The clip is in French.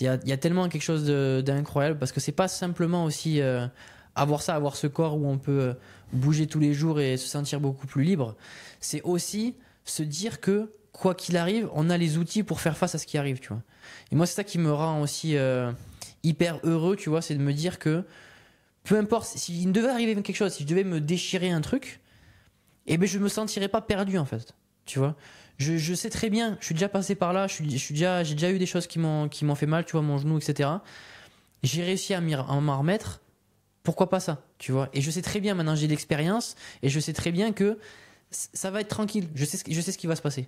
Il y, a tellement quelque chose d'incroyable parce que c'est pas simplement aussi euh, avoir ça, avoir ce corps où on peut euh, bouger tous les jours et se sentir beaucoup plus libre. C'est aussi se dire que quoi qu'il arrive, on a les outils pour faire face à ce qui arrive, tu vois. Et moi, c'est ça qui me rend aussi euh, hyper heureux, tu vois, c'est de me dire que peu importe, s'il devait arriver quelque chose, si je devais me déchirer un truc, eh ben je me sentirais pas perdu en fait tu vois. Je, sais très bien, je suis déjà passé par là, je suis, je suis déjà, j'ai déjà eu des choses qui m'ont, qui m'ont fait mal, tu vois, mon genou, etc. J'ai réussi à, m'en remettre. Pourquoi pas ça, tu vois Et je sais très bien maintenant, j'ai l'expérience et je sais très bien que ça va être tranquille. Je sais, je sais ce qui va se passer.